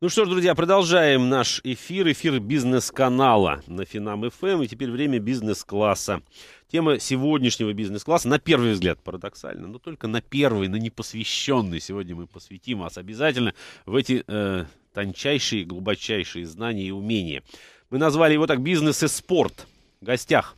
Ну что ж, друзья, продолжаем наш эфир. Эфир бизнес-канала на Финам ФМ. Эм. И теперь время бизнес-класса. Тема сегодняшнего бизнес-класса, на первый взгляд, парадоксально, но только на первый, на непосвященный. Сегодня мы посвятим вас обязательно в эти э, тончайшие, глубочайшие знания и умения. Мы назвали его так «Бизнес и спорт». В гостях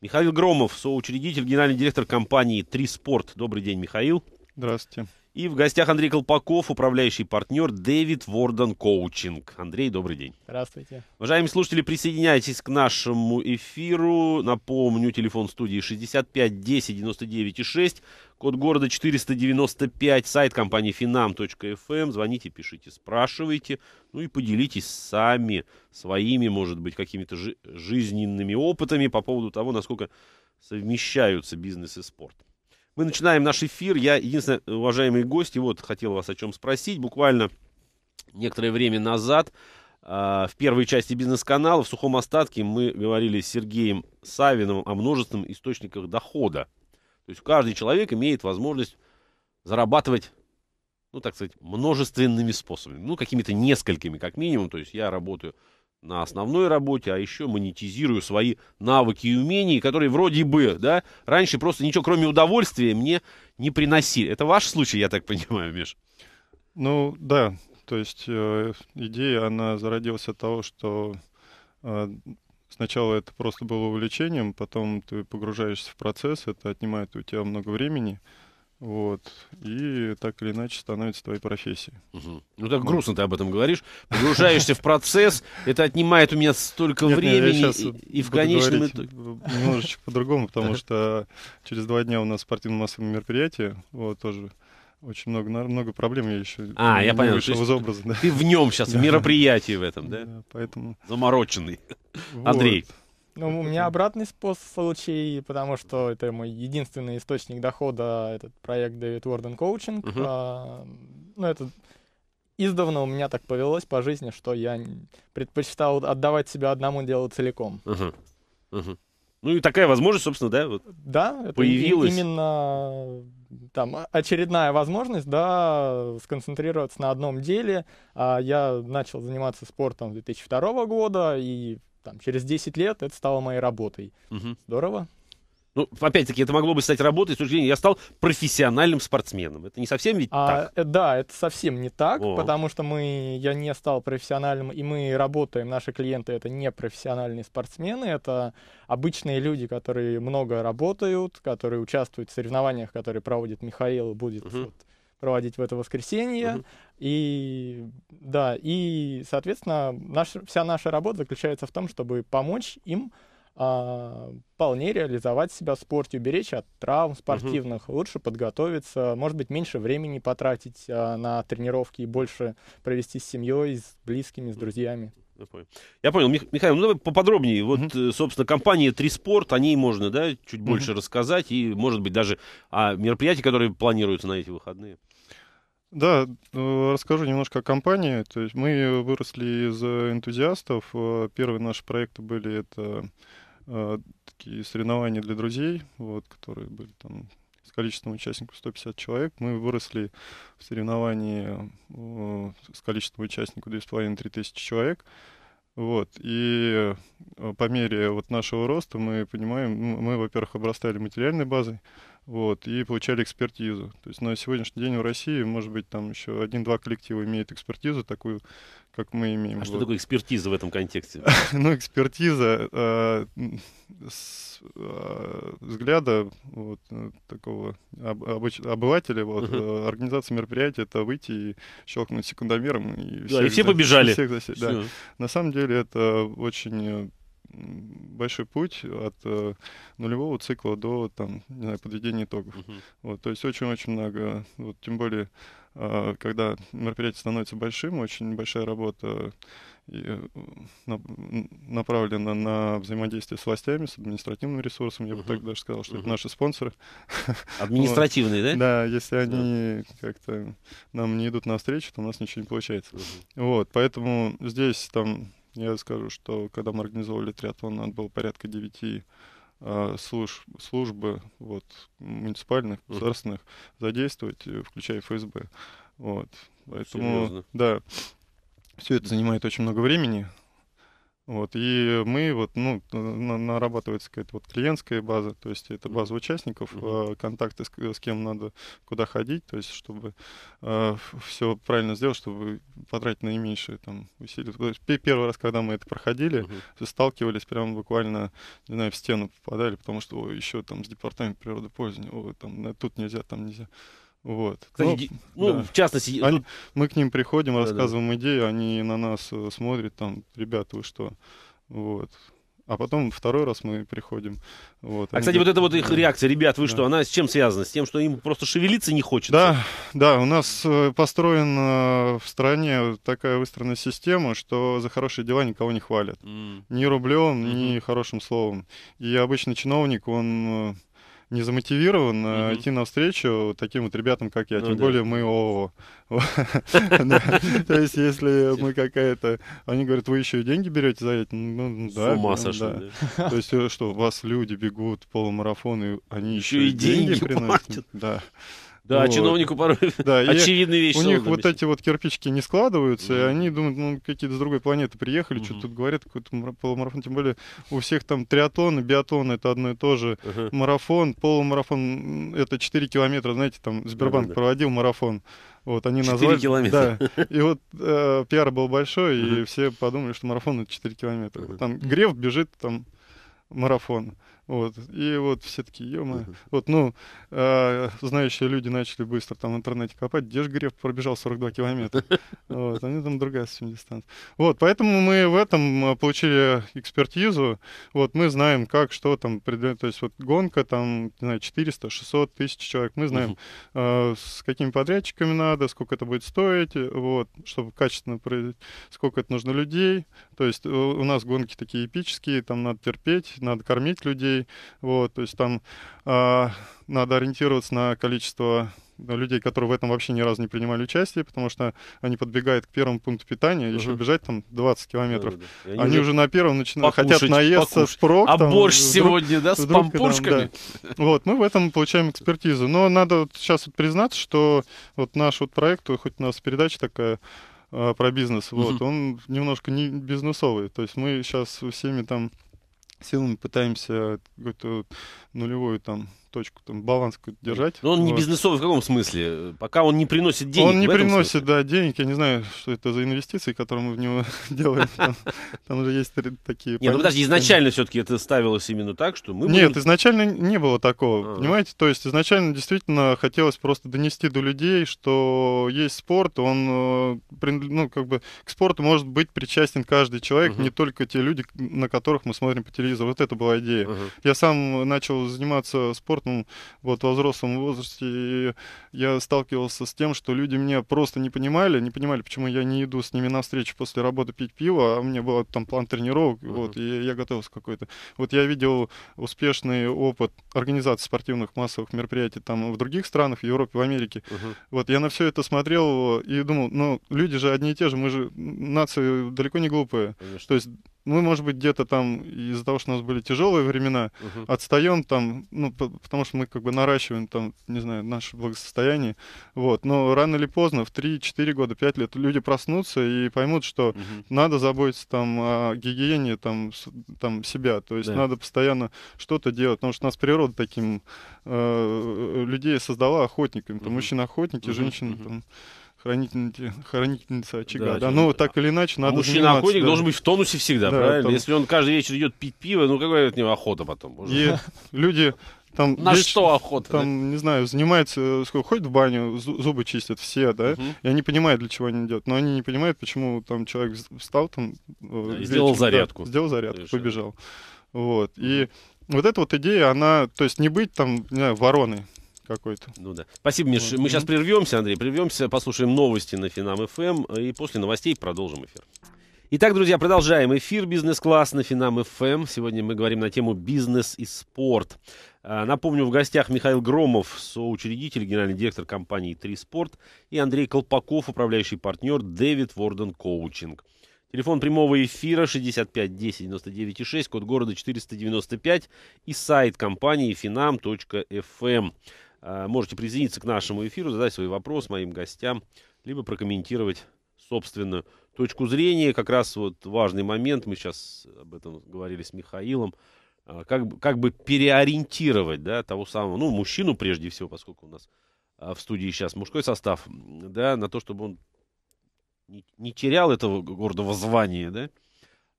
Михаил Громов, соучредитель, генеральный директор компании «Три спорт». Добрый день, Михаил. Здравствуйте. И в гостях Андрей Колпаков, управляющий партнер Дэвид Ворден Коучинг. Андрей, добрый день. Здравствуйте. Уважаемые слушатели, присоединяйтесь к нашему эфиру. Напомню, телефон студии 65 10 99 6, код города 495, сайт компании finam.fm. Эм. Звоните, пишите, спрашивайте. Ну и поделитесь сами своими, может быть, какими-то жизненными опытами по поводу того, насколько совмещаются бизнес и спорт. Мы начинаем наш эфир. Я, единственное, уважаемые гости, вот хотел вас о чем спросить. Буквально некоторое время назад а, в первой части бизнес-канала в сухом остатке мы говорили с Сергеем Савиным о множественных источниках дохода. То есть каждый человек имеет возможность зарабатывать ну, так сказать, множественными способами. Ну, какими-то несколькими, как минимум. То есть я работаю на основной работе, а еще монетизирую свои навыки и умения, которые вроде бы, да, раньше просто ничего, кроме удовольствия, мне не приносили. Это ваш случай, я так понимаю, Миш? Ну, да. То есть э, идея, она зародилась от того, что э, сначала это просто было увлечением, потом ты погружаешься в процесс, это отнимает у тебя много времени, вот. И так или иначе становится твоей профессией. Угу. Ну так грустно ты об этом говоришь. Погружаешься в процесс, это отнимает у меня столько нет, времени нет, и, и в конечном итоге. Немножечко по-другому, потому что через два дня у нас спортивно-массовое мероприятие, вот тоже очень много, много проблем я еще а, не я понял. вышел из образа. Да. Ты в нем сейчас, в мероприятии в этом, да? да поэтому... Замороченный. Вот. Андрей. Ну, у меня обратный способ случай, потому что это мой единственный источник дохода, этот проект Дэвид Уорден Коучинг. Uh-huh. А, ну, это издавна у меня так повелось по жизни, что я предпочитал отдавать себя одному делу целиком. Uh-huh. Uh-huh. Ну и такая возможность, собственно, да, вот да, это появилась. Именно там а, очередная возможность, да, сконцентрироваться на одном деле. А Я начал заниматься спортом 2002 года и там, через 10 лет это стало моей работой. Угу. Здорово. Ну, опять-таки, это могло бы стать работой с точки я стал профессиональным спортсменом. Это не совсем ведь а, так? Э, да, это совсем не так, О. потому что мы, я не стал профессиональным, и мы работаем, наши клиенты это не профессиональные спортсмены, это обычные люди, которые много работают, которые участвуют в соревнованиях, которые проводит Михаил, будет угу. вот, проводить в это воскресенье. Угу. И да, и, соответственно, наш, вся наша работа заключается в том, чтобы помочь им а, вполне реализовать себя в спорте, уберечь от травм спортивных, угу. лучше подготовиться, может быть, меньше времени потратить а, на тренировки и больше провести с семьей, с близкими, с друзьями. Я понял. Я понял. Мих, Михаил, ну давай поподробнее. Вот, mm собственно, компания Триспорт, о ней можно, да, чуть mm-hmm. больше рассказать и, может быть, даже о мероприятии, которые планируются на эти выходные. Да, э, расскажу немножко о компании. То есть мы выросли из энтузиастов. Э, первые наши проекты были это э, такие соревнования для друзей, вот, которые были там с количеством участников 150 человек. Мы выросли в соревновании с количеством участников 2,5-3 тысячи человек. Вот. И по мере вот нашего роста мы понимаем, мы, во-первых, обрастали материальной базой, вот, и получали экспертизу. То есть на сегодняшний день в России, может быть, там еще один-два коллектива имеют экспертизу такую, как мы имеем. А вот. что такое экспертиза в этом контексте? ну, экспертиза а, с, а, взгляда вот, э, такого об, обывателя, вот, uh -huh. Э, организация мероприятия, это выйти и щелкнуть секундомером. И да, всех, и все побежали. Всех засечь, да. На самом деле это очень э, большой путь от э, нулевого цикла до там, не знаю, подведения итогов. Uh-huh. Вот, то есть очень-очень много, вот, тем более, э, когда мероприятие становится большим, очень большая работа и, э, на, направлена на взаимодействие с властями, с административным ресурсом, я uh-huh. бы так даже сказал, что uh-huh. это наши спонсоры. Административные, да? Да, если они как-то нам не идут навстречу, то у нас ничего не получается. Вот, поэтому здесь там я скажу, что когда мы организовывали триатлон, надо было порядка девяти а, служб, службы вот, муниципальных, государственных задействовать, э, включая ФСБ. Вот. Поэтому, Серьезно? да, все это занимает очень много времени. Вот, и мы вот, ну, нарабатывается какая-то вот клиентская база, то есть это база участников, э, контакты с, с кем надо, куда ходить, то есть чтобы э, все правильно сделать, чтобы потратить наименьшие там усилия. То есть, первый раз, когда мы это проходили, mm-hmm. сталкивались прямо буквально, не знаю, в стену попадали, потому что о, еще там с департаментом природопользования, о, там тут нельзя, там нельзя. Вот. Кстати, ну, ну да. в частности... Они, мы к ним приходим, да, рассказываем да. идею, они на нас э, смотрят, там, ребята, вы что? Вот. А потом второй раз мы приходим. Вот, а, кстати, говорят, вот эта вот их реакция, ребят, вы да. что, она с чем связана? С тем, что им просто шевелиться не хочется? Да, да, у нас э, построена в стране такая выстроенная система, что за хорошие дела никого не хвалят. Mm. Ни рублем, mm-hmm. ни хорошим словом. И обычно чиновник, он э, не замотивирован Mm -hmm. идти навстречу таким вот ребятам, как я. Ну, Тем да. более мы ООО. То есть, если мы какая-то... Они говорят, вы еще и деньги берете за это? Ну, ну да. С ума сошли. То есть, э, что, у вас люди бегут полумарафон, и они еще и деньги приносят? Да. Да, а вот. чиновнику порой да, очевидные вещи. У них вот эти вот кирпичики не складываются, да. и они думают, ну, какие-то с другой планеты приехали, угу. что тут говорят, какой-то полумарафон. Тем более у всех там триатлон и биатлон — это одно и то же. Ага. Марафон, полумарафон — это 4 километра. Знаете, там Сбербанк да, да, да. проводил марафон. Вот они назвали. километра. Да. И вот э, пиар был большой, и все подумали, что марафон — это 4 километра. Там Греф бежит там марафон. Вот. И вот все такие, ё Вот, ну, э, знающие люди начали быстро там в интернете копать. Где же Греф пробежал 42 километра? Вот, они там другая совсем дистанция. Вот, поэтому мы в этом а, получили экспертизу. Вот, мы знаем, как, что там, то есть вот гонка там, не знаю, 400, 600 тысяч человек. Мы знаем, э, с какими подрядчиками надо, сколько это будет стоить, вот, чтобы качественно произойти, сколько это нужно людей. То есть э, у нас гонки такие эпические, там надо терпеть, надо кормить людей, людей. Вот, то есть там э, надо ориентироваться на количество людей, которые в этом вообще ни разу не принимали участие, потому что они подбегают к первому пункту питания, угу. бежать там 20 километров. Да, да, да. Они, они уже на первом начинают, хотят наесться покушать. спрок. А там, борщ вдруг, сегодня, да, с вдруг, пампушками? Там, да. Вот, мы в этом получаем экспертизу. Но надо вот сейчас вот признаться, что вот наш вот проект, хоть у нас передача такая, а, про бизнес, угу. вот, он немножко не бизнесовый, то есть мы сейчас всеми там силами пытаемся э, какой-то нулевой там точку, там, баланс какой держать. Но ну, он вот. не бизнесовый в каком смысле? Пока он не приносит денег. Он не приносит, смысле? да, денег. Я не знаю, что это за инвестиции, которые мы в него делаем. Там, там же есть такие... Нет, ну подожди, изначально все-таки это ставилось именно так, что мы... Нет, будем... изначально не было такого, а. понимаете? То есть изначально действительно хотелось просто донести до людей, что есть спорт, он, э, ну, как бы, к спорту может быть причастен каждый человек, угу. не только те люди, на которых мы смотрим по телевизору. Вот это была идея. Угу. Я сам начал заниматься спортом комфортным вот, во взрослом возрасте. И я сталкивался с тем, что люди меня просто не понимали, не понимали, почему я не иду с ними на встречу после работы пить пиво, а у меня был там план тренировок, mm-hmm. вот, и я готовился какой-то. Вот я видел успешный опыт организации спортивных массовых мероприятий там в других странах, в Европе, в Америке. Uh-huh. Вот я на все это смотрел и думал, ну, люди же одни и те же, мы же нации далеко не глупые. Конечно. То есть мы, может быть, где-то там из-за того, что у нас были тяжелые времена, угу. Uh -huh. отстаем там, ну, по потому что мы как бы наращиваем там, не знаю, наше благосостояние. Вот. Но рано или поздно, в 3-4 года, 5 лет, люди проснутся и поймут, что Uh -huh. надо заботиться там о гигиене там, с, там себя. То есть да. надо постоянно что-то делать, потому что нас природа таким э, людей создала охотниками. Там Uh -huh. мужчин-охотники, угу. женщины угу. там хранительница, хранительница очага. Да, да, но ну, так или иначе а надо Мужчина охотник да. должен быть в тонусе всегда, да, правильно? Там... Если он каждый вечер идет пить пиво, ну какая от него охота потом? Боже. И люди там на вечно, что охота? Там, да? не знаю, занимается, э, сколько ходит в баню, зубы чистят все, да, угу. и они понимают, для чего они идут, но они не понимают, почему там человек встал там... Э, да, вечер, сделал зарядку. Да, сделал зарядку, Совершенно. побежал. Вот, и вот эта вот идея, она, то есть не быть там, не знаю, вороной, какой-то. Ну да. Спасибо, Миш. Мы сейчас прервемся, Андрей, прервемся, послушаем новости на Финам ФМ эм и после новостей продолжим эфир. Итак, друзья, продолжаем эфир «Бизнес-класс» на Финам ФМ. Эм. Сегодня мы говорим на тему «Бизнес и спорт». А, напомню, в гостях Михаил Громов, соучредитель, генеральный директор компании «Три спорт» и Андрей Колпаков, управляющий партнер «Дэвид Ворден Коучинг». Телефон прямого эфира 65 10 99 6, код города 495 и сайт компании finam.fm. Э, можете присоединиться к нашему эфиру, задать свой вопрос моим гостям, либо прокомментировать собственную точку зрения. Как раз вот важный момент, мы сейчас об этом говорили с Михаилом, э, как, как бы переориентировать да, того самого, ну, мужчину прежде всего, поскольку у нас э, в студии сейчас мужской состав, да, на то, чтобы он не, не терял этого гордого звания, да,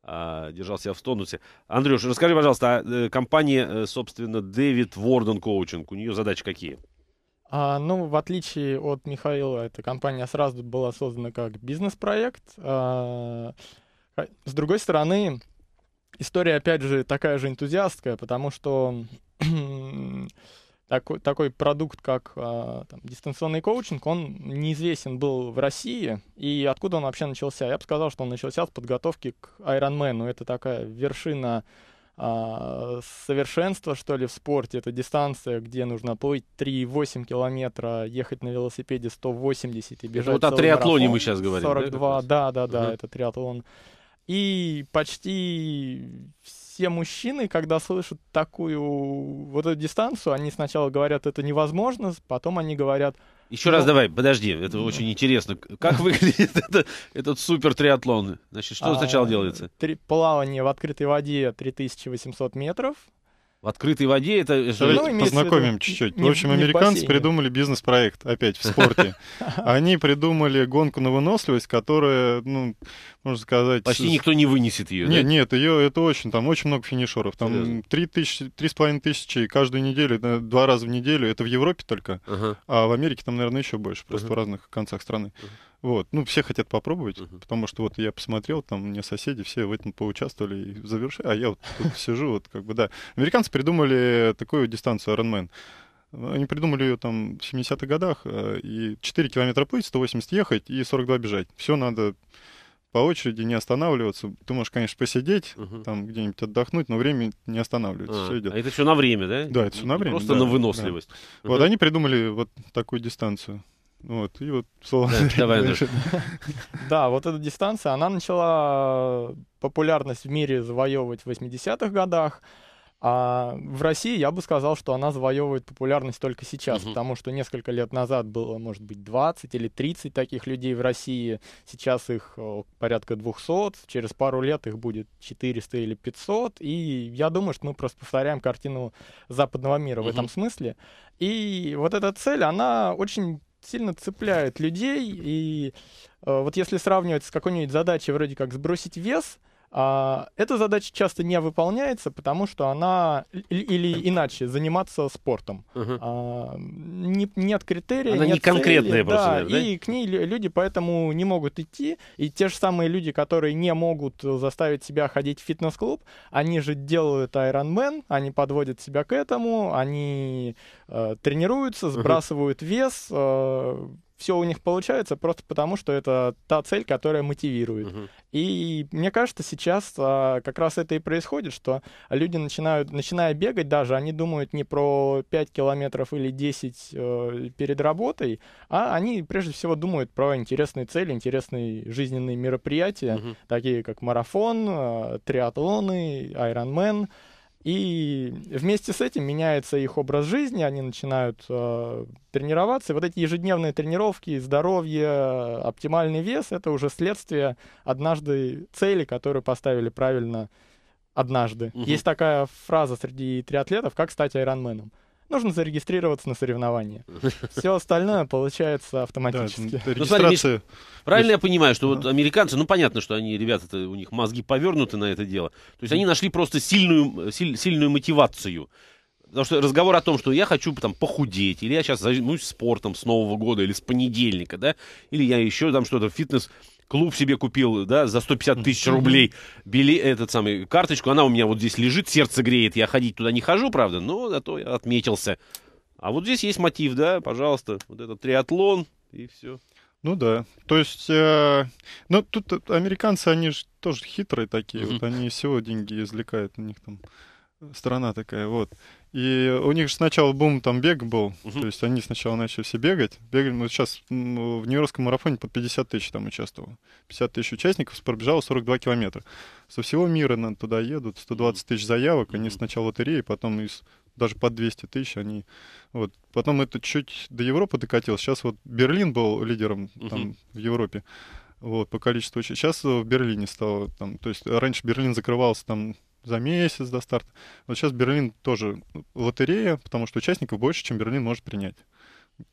э, держал себя в тонусе. Андрюш, расскажи, пожалуйста, а, э, компания, э, собственно, Дэвид Ворден Коучинг, у нее задачи какие? А, ну, в отличие от Михаила, эта компания сразу была создана как бизнес-проект. А, а с другой стороны, история, опять же, такая же энтузиастская, потому что такой, такой продукт, как а, там, дистанционный коучинг, он неизвестен был в России. И откуда он вообще начался? Я бы сказал, что он начался с подготовки к Ironman. Это такая вершина а, совершенства, что ли, в спорте. Это дистанция, где нужно плыть 3,8 километра, ехать на велосипеде 180 и бежать. Это вот о триатлоне марафон. мы сейчас говорим. 42, да, да, да, угу. Да, да, это триатлон. И почти все мужчины, когда слышат такую вот эту дистанцию, они сначала говорят, это невозможно, потом они говорят... Еще ну, раз давай, подожди, это ну, очень интересно. Как выглядит это, этот супер триатлон? Значит, что а, сначала делается? Три, плавание в открытой воде 3800 метров, в открытой воде это же... Ну, познакомим виду, чуть-чуть. Не, в общем, американцы в придумали бизнес-проект опять в спорте. Они придумали гонку на выносливость, которая, ну, можно сказать... Почти никто не вынесет ее. Нет, нет, ее это очень, там очень много финишеров. Там три тысячи, три с половиной тысячи каждую неделю, два раза в неделю. Это в Европе только, а в Америке там, наверное, еще больше, просто в разных концах страны. Вот, ну, все хотят попробовать, uh-huh. потому что вот я посмотрел, там мне соседи все в этом поучаствовали и завершили, а я вот тут сижу, вот как бы, да. Американцы придумали такую дистанцию Ironman. Они придумали ее там в 70-х годах, э, и 4 километра плыть, 180 ехать и 42 бежать. Все надо по очереди не останавливаться. Ты можешь, конечно, посидеть, угу. там где-нибудь отдохнуть, но время не останавливается. А, все идет. а это все на время, да? Да, это все на время. Просто да, на выносливость. Да. Угу. Вот они придумали вот такую дистанцию. Вот, и вот давай, да, вот эта дистанция, она начала популярность в мире завоевывать в 80-х годах. А в России я бы сказал, что она завоевывает популярность только сейчас, угу. потому что несколько лет назад было, может быть, 20 или 30 таких людей в России, сейчас их порядка 200, через пару лет их будет 400 или 500, и я думаю, что мы просто повторяем картину западного мира угу. в этом смысле. И вот эта цель, она очень сильно цепляет людей. И э, вот если сравнивать с какой-нибудь задачей вроде как сбросить вес, а, эта задача часто не выполняется, потому что она или иначе заниматься спортом. Угу. А, не, нет критерия, она нет не конкретная цели, просто, да, наверное, да? и к ней люди поэтому не могут идти. И те же самые люди, которые не могут заставить себя ходить в фитнес-клуб, они же делают Iron Man, они подводят себя к этому, они э, тренируются, сбрасывают угу. вес. Э, все у них получается просто потому, что это та цель, которая мотивирует. Uh-huh. И мне кажется, сейчас а, как раз это и происходит, что люди начинают, начиная бегать даже, они думают не про 5 километров или 10 э, перед работой, а они прежде всего думают про интересные цели, интересные жизненные мероприятия, Uh-huh. такие как марафон, э, триатлоны, айронмен. И вместе с этим меняется их образ жизни, они начинают э, тренироваться. И вот эти ежедневные тренировки, здоровье, оптимальный вес — это уже следствие однажды цели, которую поставили правильно однажды. Угу. Есть такая фраза среди триатлетов, как стать айронменом нужно зарегистрироваться на соревнования. Все остальное получается автоматически. Да, ну, смотри, Миш, правильно я понимаю, что вот американцы, ну понятно, что они, ребята, у них мозги повернуты на это дело. То есть они нашли просто сильную, силь, сильную мотивацию. Потому что разговор о том, что я хочу там похудеть, или я сейчас займусь спортом с Нового года, или с понедельника, да, или я еще там что-то, фитнес, клуб себе купил, да, за 150 тысяч рублей били, этот самый, карточку, она у меня вот здесь лежит, сердце греет, я ходить туда не хожу, правда, но зато я отметился. А вот здесь есть мотив, да, пожалуйста, вот этот триатлон и все. Ну да. То есть, э, ну тут американцы, они же тоже хитрые такие, вот они всего деньги извлекают, у них там страна такая, вот. И у них же сначала бум там бег был, угу. то есть они сначала начали все бегать. Бегали, ну, сейчас в Нью-Йоркском марафоне под 50 тысяч там участвовало. 50 тысяч участников пробежало 42 километра. Со всего мира наверное, туда едут, 120 тысяч заявок, они сначала лотереи, потом из даже под 200 тысяч они... Вот. Потом это чуть до Европы докатилось. Сейчас вот Берлин был лидером там, угу. в Европе вот, по количеству... Сейчас в Берлине стало там... То есть раньше Берлин закрывался там за месяц до старта. Вот сейчас Берлин тоже ну, лотерея, потому что участников больше, чем Берлин может принять.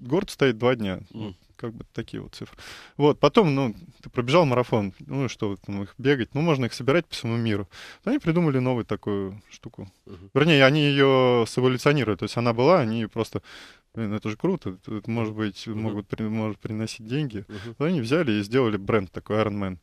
Город стоит два дня. Mm. Как бы такие вот цифры. Вот, потом, ну, ты пробежал марафон, ну и что, там их бегать, ну, можно их собирать по всему миру. Ну, они придумали новую такую штуку. Uh-huh. Вернее, они ее сэволюционируют. То есть она была, они просто, блин, это же круто, это, может быть, uh-huh. могут, при, может приносить деньги. Uh-huh. они взяли и сделали бренд такой Iron Man. uh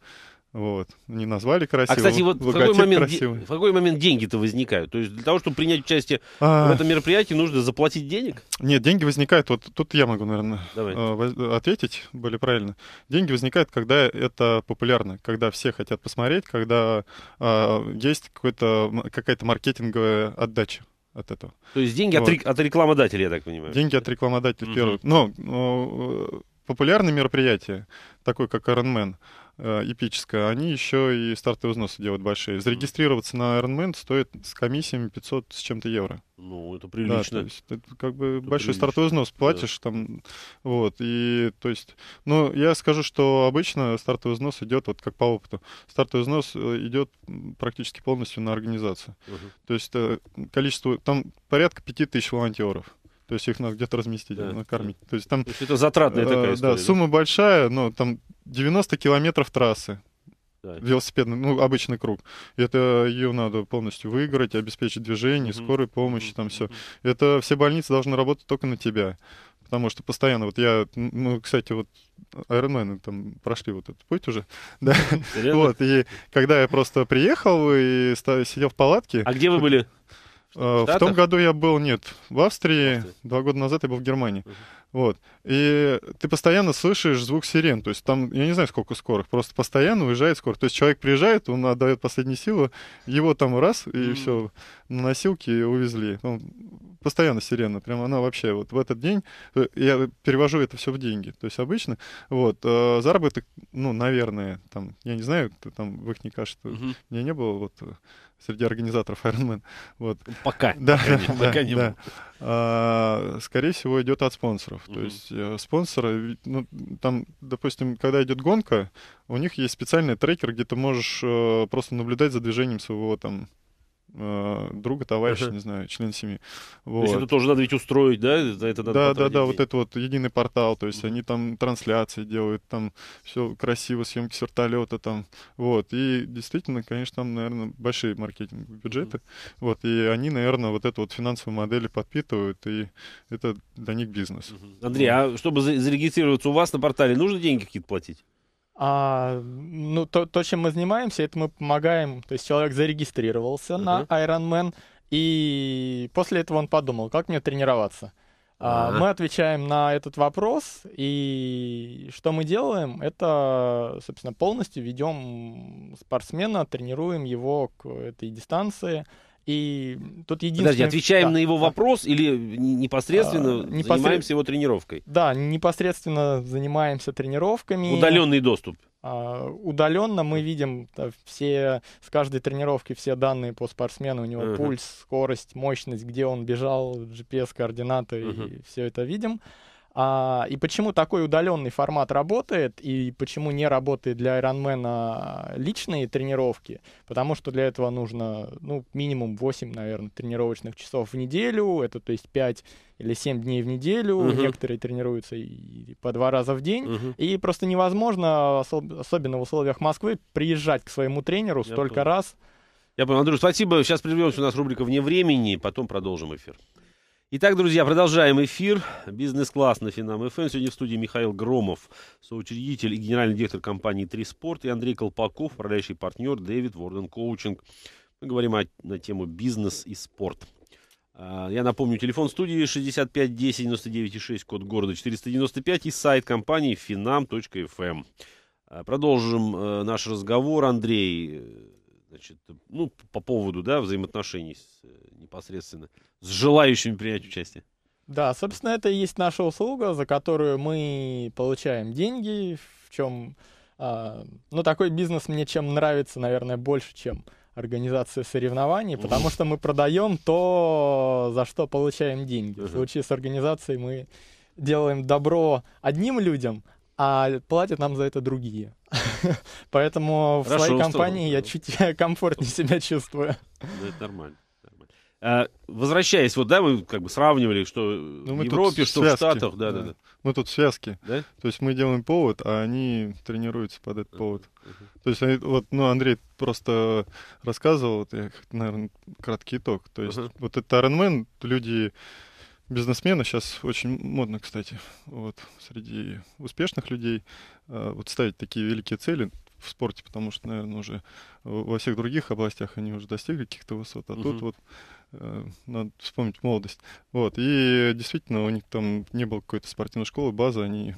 вот. Не назвали а, красиво. А, кстати, вот в какой, момент, в какой момент деньги-то возникают? То есть для того, чтобы принять участие а... в этом мероприятии, нужно заплатить денег? Нет, деньги возникают, вот тут я могу, наверное, Давай. Э, ответить более правильно. Деньги возникают, когда это популярно, когда все хотят посмотреть, когда а, есть какая-то маркетинговая отдача от этого. То есть деньги вот. от, рек- от рекламодателя, я так понимаю? Деньги от рекламодателя, угу. первых. Но, но э, популярные мероприятия, такой как Iron Man, Э, эпическая, они еще и стартовые взносы делают большие. Зарегистрироваться на Ironman стоит с комиссиями 500 с чем-то евро. Ну, это прилично. Да, то есть, это как бы это большой прилично. стартовый взнос платишь да. там, вот, и то есть, ну, я скажу, что обычно стартовый взнос идет, вот как по опыту, стартовый взнос э, идет практически полностью на организацию. Угу. То есть э, количество, там порядка 5000 волонтеров. То есть их надо где-то разместить, да. накормить. То есть там... То есть это затратная э, такая история. Да, сумма большая, но там 90 километров трассы. Да. Велосипедный, ну, обычный круг. Это ее надо полностью выиграть, обеспечить движение, mm-hmm. скорой помощи, mm-hmm. там все. Это все больницы должны работать только на тебя. Потому что постоянно, вот я, ну, кстати, вот Ironman там прошли вот этот путь уже, да, вот, и когда я просто приехал и сидел в палатке... А где вы были? Штатах? Э, в том году я был, нет, в Австрии, в два года назад я был в Германии. Угу. Вот. И ты постоянно слышишь звук сирен. То есть там, я не знаю, сколько скорых, просто постоянно уезжает скорых. То есть человек приезжает, он отдает последние силы, его там раз, и mm. все, на носилке увезли. Он, постоянно сирена, прям она вообще вот в этот день, э, я перевожу это все в деньги. То есть обычно, вот, э, заработок, ну, наверное, там, я не знаю, там в их не кажется, угу. Mm -hmm. мне не было вот среди организаторов Ironman. Вот. Пока. Да, пока не, да, пока не да. А, скорее всего, идет от спонсоров. Угу. То есть э, спонсоры, ну, там, допустим, когда идет гонка, у них есть специальный трекер, где ты можешь э, просто наблюдать за движением своего там Э, друга, товарища, не знаю, член семьи. Вот. То есть это тоже надо ведь устроить, да? Это надо да, да, да, вот это вот единый портал, то есть они там трансляции делают, там все красиво, съемки с вертолета там, вот. И действительно, конечно, там, наверное, большие маркетинговые бюджеты, вот, и они, наверное, вот эту вот финансовую модель подпитывают, и это для них бизнес. Андрей, а чтобы зарегистрироваться у вас на портале, нужно деньги какие-то платить? А, ну, то, то, чем мы занимаемся, это мы помогаем. То есть человек зарегистрировался uh-huh. на Ironman, и после этого он подумал, как мне тренироваться. Uh-huh. Мы отвечаем на этот вопрос, и что мы делаем, это, собственно, полностью ведем спортсмена, тренируем его к этой дистанции, и тут единственное... Подожди, отвечаем да, на его да. вопрос или непосредственно а, непосред... занимаемся его тренировкой? Да, непосредственно занимаемся тренировками. Удаленный доступ. А, удаленно мы видим да, все, с каждой тренировки все данные по спортсмену, у него uh-huh. пульс, скорость, мощность, где он бежал, GPS-координаты, uh-huh. и все это видим. А, и почему такой удаленный формат работает, и почему не работает для Ironman а, личные тренировки? Потому что для этого нужно, ну, минимум 8, наверное, тренировочных часов в неделю, это, то есть, 5 или 7 дней в неделю, угу. некоторые тренируются и по два раза в день, угу. и просто невозможно, особенно в условиях Москвы, приезжать к своему тренеру Я столько понял. раз. Я понял, Андрюш, спасибо, сейчас прервемся, у нас рубрика «Вне времени», потом продолжим эфир. Итак, друзья, продолжаем эфир. Бизнес-класс на Финам ФМ. Сегодня в студии Михаил Громов, соучредитель и генеральный директор компании «Три спорт», и Андрей Колпаков, управляющий партнер Дэвид Ворден Коучинг. Мы говорим о, на тему бизнес и спорт. А, я напомню, телефон студии 65 10 99 6, код города 495 и сайт компании finam.fm. Эм. А, продолжим э, наш разговор, Андрей, э, значит, ну, по поводу да, взаимоотношений с э, непосредственно с желающими принять участие. Да, собственно, это и есть наша услуга, за которую мы получаем деньги, в чем... Э, а, ну, такой бизнес мне чем нравится, наверное, больше, чем организация соревнований, потому что мы продаем то, за что получаем деньги. В случае с организацией мы делаем добро одним людям, а платят нам за это другие. Поэтому в своей компании я чуть комфортнее себя чувствую. это нормально. А, возвращаясь, вот, да, мы как бы сравнивали, что ну, в Европе, что связки. в Штатах, да, да, да. Мы тут связки, да? То есть мы делаем повод, а они тренируются под этот повод. То есть э, вот, ну, Андрей просто рассказывал, вот, я, наверное, краткий итог. То есть uh-huh. вот это Ironman, люди бизнесмены сейчас очень модно, кстати, вот среди успешных людей а, вот ставить такие великие цели в спорте, потому что, наверное, уже во всех других областях они уже достигли каких-то высот, а Uh -huh. тут вот надо вспомнить молодость. Вот. И действительно, у них там не было какой-то спортивной школы, базы, они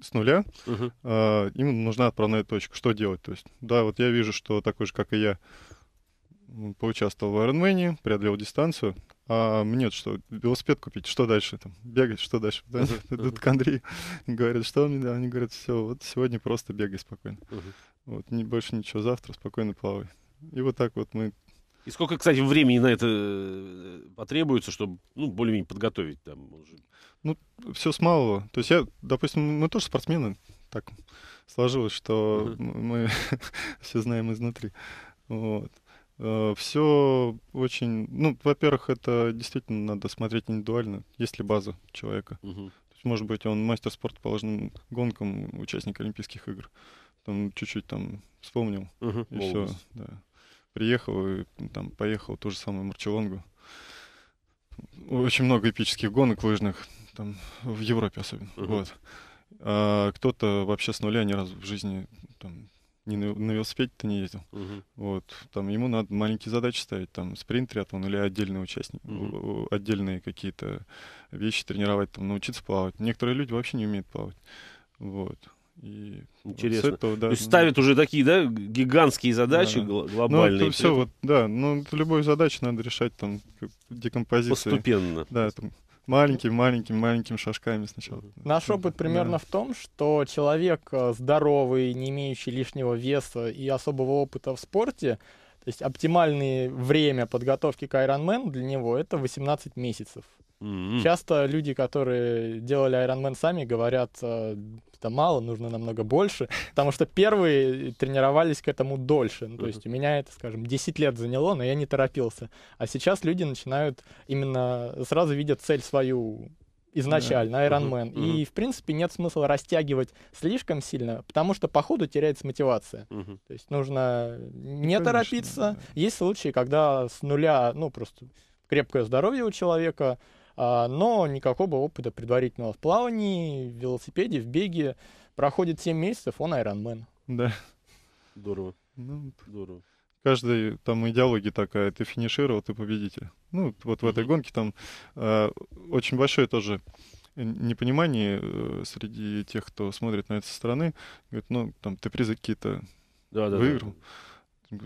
с нуля, uh-huh. им нужна отправная точка. Что делать? То есть, да, вот я вижу, что такой же, как и я, поучаствовал в Ironman, преодолел дистанцию, а мне что, велосипед купить, что дальше там, бегать, что дальше? Да, uh-huh. к говорят, что мне да, они говорят, все, вот сегодня просто бегай спокойно. Вот, не, больше ничего, завтра спокойно плавай. И вот так вот мы и сколько, кстати, времени на это э, потребуется, чтобы, ну, более-менее подготовить там? уже? Ну, все с малого. То есть я, допустим, мы тоже спортсмены, так сложилось, что uh-huh. мы все знаем изнутри. Вот. Э, все очень... Ну, во-первых, это действительно надо смотреть индивидуально, есть ли база человека. Uh-huh. То есть, может быть, он мастер спорта по лыжным гонкам, участник Олимпийских игр. Там чуть-чуть там вспомнил, uh-huh. и все. Да приехал и там поехал ту же самую Марчелонгу. Очень много эпических гонок лыжных, там, в Европе особенно. Uh-huh. Вот. А кто-то вообще с нуля ни разу в жизни там, ни на, на велосипеде-то не ездил. Uh-huh. Вот. Там ему надо маленькие задачи ставить, там спринт триатлон или отдельные участники, uh-huh. отдельные какие-то вещи тренировать, там научиться плавать. Некоторые люди вообще не умеют плавать. Вот. И Интересно. Этого, да, То есть ну, ставят уже такие, да, гигантские задачи да. глобальные. Ну, это все вот, да, ну, любую задачу надо решать там декомпозицией. Постепенно. Да, там, маленьким, маленьким, маленьким шажками сначала. Наш опыт примерно да. в том, что человек э, здоровый, не имеющий лишнего веса и особого опыта в спорте, то есть оптимальное время подготовки к Ironman для него это 18 месяцев. Mm-hmm. Часто люди, которые делали Ironman сами, говорят, э, это мало, нужно намного больше, потому что первые тренировались к этому дольше. Ну, то есть у меня это, скажем, 10 лет заняло, но я не торопился. А сейчас люди начинают именно сразу видят цель свою изначально, Iron Man. И, в принципе, нет смысла растягивать слишком сильно, потому что по ходу теряется мотивация. То есть нужно не торопиться. Есть случаи, когда с нуля, ну, просто крепкое здоровье у человека, а, но никакого опыта предварительного в плавании, в велосипеде, в беге. Проходит 7 месяцев, он айронмен. Да. Здорово. Ну, Здорово. Каждой там идеология такая, ты финишировал, ты победитель. Ну, вот в этой гонке там э, очень большое тоже непонимание э, среди тех, кто смотрит на это со стороны. Говорит, ну, там, ты призы какие-то да, да, выиграл. Да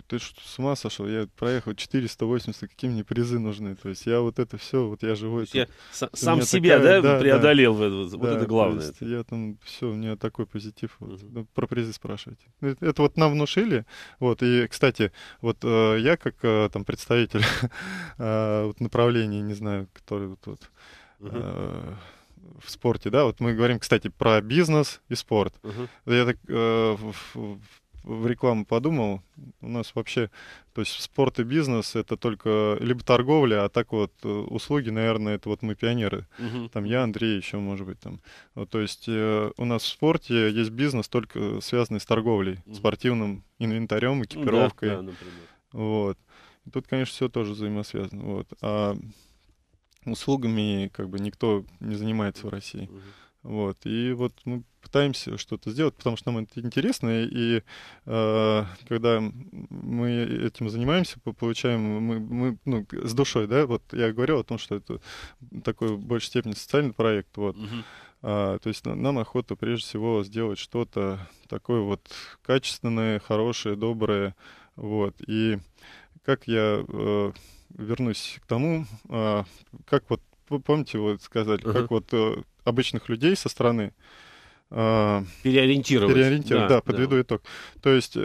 ты что, с ума сошел? Я проехал 480, какие мне призы нужны? То есть я вот это все, вот я живой. я сам себя, такая, да, да, преодолел, да, вот, да, это главное. Есть, я там, все, у меня такой позитив. Вот, uh-huh. про призы спрашивайте. Это, это вот нам внушили, вот, и, кстати, вот э, я как э, там представитель э, вот, направления, не знаю, который вот, вот uh-huh в спорте, да, вот мы говорим, кстати, про бизнес и спорт. Uh-huh. Я так э, в, в в рекламу подумал, у нас вообще, то есть спорт и бизнес это только либо торговля, а так вот э, услуги, наверное, это вот мы пионеры. Угу. Там я, Андрей, еще может быть там. Вот, то есть э, у нас в спорте есть бизнес только связанный с торговлей, угу. спортивным инвентарем, ну экипировкой. Да, да, например. Вот. И тут, конечно, все тоже взаимосвязано. Вот. А услугами как бы никто не занимается в России. Угу. Вот. И вот мы пытаемся что-то сделать, потому что нам это интересно, и э, когда мы этим занимаемся, получаем мы, мы ну, с душой, да, вот я говорил о том, что это такой в большей степени социальный проект, вот. Угу. А, то есть нам охота прежде всего сделать что-то такое вот качественное, хорошее, доброе, вот. И как я э, вернусь к тому, э, как вот помните, вот сказали, uh-huh. как вот обычных людей со стороны. Э, переориентировать. Переориентировать, да, да подведу да. итог. То есть